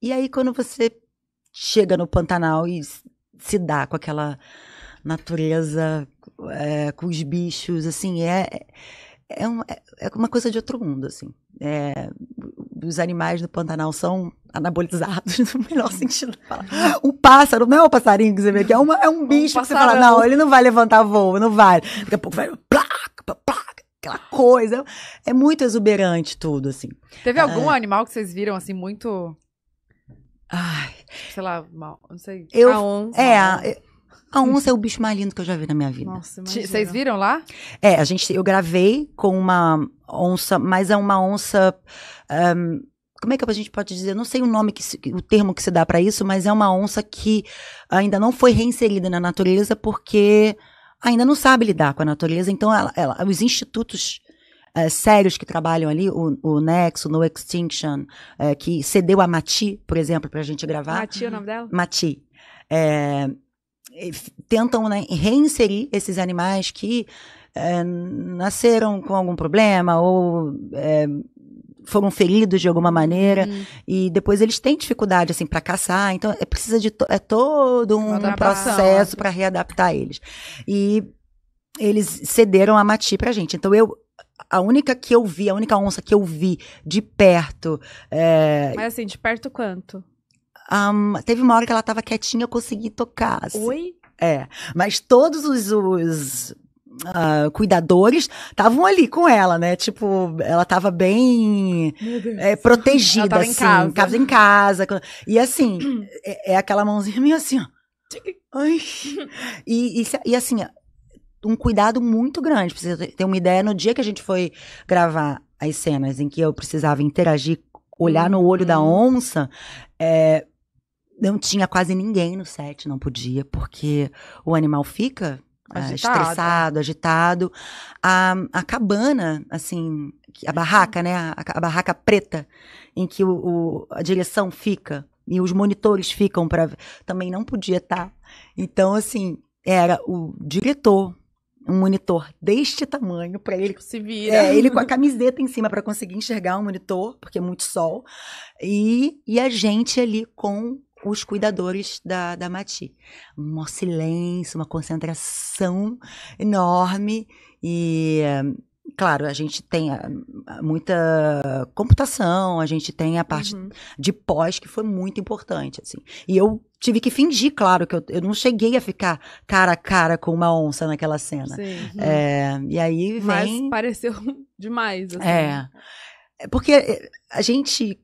E aí, quando você chega no Pantanal e se dá com aquela natureza, é, com os bichos, assim, é, é, é um, é, é, uma coisa de outro mundo, assim. É, os animais do Pantanal são anabolizados, no melhor sentido da palavra. Um pássaro não é um passarinho que você vê aqui, é, uma, é um bicho um que você fala, não, ele não vai levantar voo, não vai. Daqui a pouco vai, placa, placa, aquela coisa. É muito exuberante tudo, assim. Teve algum é. animal que vocês viram, assim, muito Ai. Sei lá, mal, não sei. Eu, a onça. É, a, a onça é o bicho mais lindo que eu já vi na minha vida. Nossa, Vocês viram lá? É, a gente, eu gravei com uma onça, mas é uma onça. Um, como é que a gente pode dizer? não sei o nome, que se, o termo que se dá para isso, mas é uma onça que ainda não foi reinserida na natureza porque ainda não sabe lidar com a natureza. Então, ela, ela, os institutos é, sérios que trabalham ali, o, o Nexo, No Extinction, é, que cedeu a Mati, por exemplo, para a gente gravar. Mati é o nome dela? Mati. É, tentam né, reinserir esses animais que é, nasceram com algum problema ou é, foram feridos de alguma maneira hum. e depois eles têm dificuldade assim para caçar então é precisa de to é todo um processo para readaptar eles e eles cederam a Mati pra gente. Então eu a única que eu vi, a única onça que eu vi de perto. É... Mas assim, de perto quanto? Um, teve uma hora que ela tava quietinha, eu consegui tocar. Assim. Oi? É. Mas todos os, os... Uh, cuidadores estavam ali com ela, né? Tipo, ela tava bem é, protegida, tava assim. Em casa. em casa. E assim, é, é, aquela mãozinha meio assim, ó. Ai. E, e, e assim, um cuidado muito grande. Pra você ter uma ideia, no dia que a gente foi gravar as cenas em que eu precisava interagir, olhar no olho da uhum. onça, é, não tinha quase ninguém no set, não podia, porque o animal fica é, agitado. estressado, agitado. A, a cabana, assim, a barraca, né? A, a barraca preta em que o, o, a direção fica e os monitores ficam para também não podia estar. Tá. Então, assim, era o diretor, um monitor deste tamanho para ele tipo, se vira. É, ele com a camiseta em cima para conseguir enxergar o um monitor, porque é muito sol. E, e a gente ali com os cuidadores da, da Mati. Um silêncio, uma concentração enorme e claro, a gente tem eh, muita computação, a gente tem a parte uhum. de pós que foi muito importante, assim. E eu tive que fingir, claro, que eu, eu não cheguei a ficar cara a cara com uma onça naquela cena. Sim. Uhum. É, e aí vem... Mas pareceu demais. Assim. É. é porque é, a gente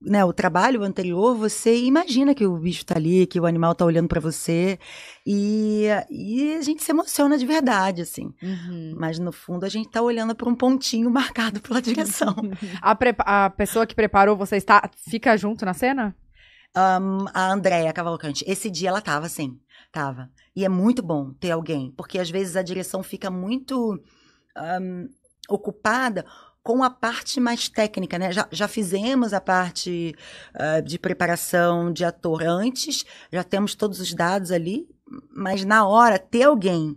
né, o trabalho anterior, você imagina que o bicho tá ali, que o animal tá olhando para você, e, e a gente se emociona de verdade, assim. Uhum. Mas no fundo a gente tá olhando para um pontinho marcado pela direção. a, a pessoa que preparou você está fica junto na cena? Um, a Andréia Cavalcante, esse dia ela tava assim, tava. E é muito bom ter alguém, porque às vezes a direção fica muito um, ocupada com a parte mais técnica, né? Já, já fizemos a parte uh, de preparação de ator antes, já temos todos os dados ali, mas na hora ter alguém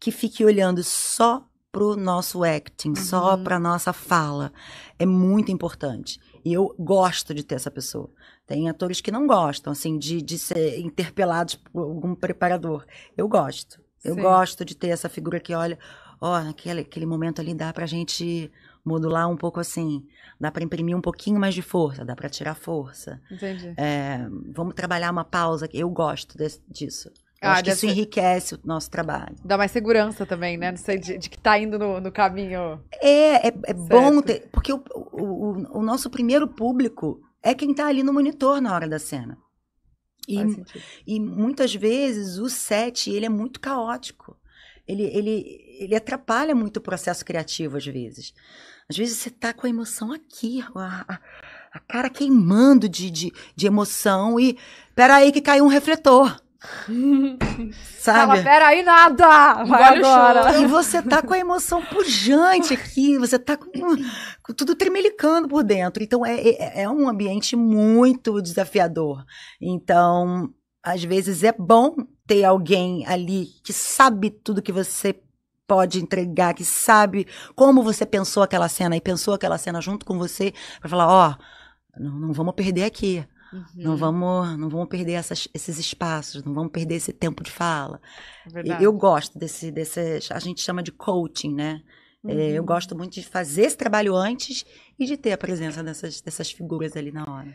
que fique olhando só pro nosso acting, uhum. só pra nossa fala. É muito importante. E eu gosto de ter essa pessoa. Tem atores que não gostam, assim, de, de ser interpelados por algum preparador. Eu gosto. Eu Sim. gosto de ter essa figura que olha, ó, oh, naquele aquele momento ali dá pra gente modular um pouco assim, dá para imprimir um pouquinho mais de força, dá para tirar força. Entendi. É, vamos trabalhar uma pausa, eu gosto desse, disso. Eu ah, acho que isso ser... enriquece o nosso trabalho. Dá mais segurança também, né? Não sei, de, de que tá indo no, no caminho. É, é, é bom ter. Porque o, o, o, nosso primeiro público é quem tá ali no monitor na hora da cena. E, e muitas vezes o set, ele é muito caótico. Ele, ele, ele atrapalha muito o processo criativo, às vezes. Às vezes você tá com a emoção aqui, a, a cara queimando de, de, de emoção e. Peraí, que caiu um refletor. Sabe? Fala, peraí, nada! Vai agora. E você tá com a emoção pujante aqui, você tá com, com tudo tremelicando por dentro. Então, é, é, é um ambiente muito desafiador. Então, às vezes é bom ter alguém ali que sabe tudo que você pode entregar, que sabe como você pensou aquela cena e pensou aquela cena junto com você, para falar, ó, oh, não, não vamos perder aqui. Uhum. Não vamos, não vamos perder essas, esses espaços, não vamos perder esse tempo de fala. É eu gosto desse, desse, a gente chama de coaching, né? Uhum. É, eu uhum. gosto muito de fazer esse trabalho antes e de ter a presença dessas, dessas figuras ali na hora.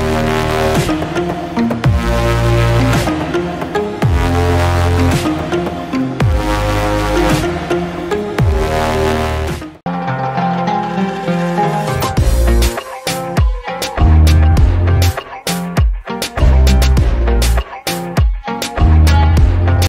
Thank you.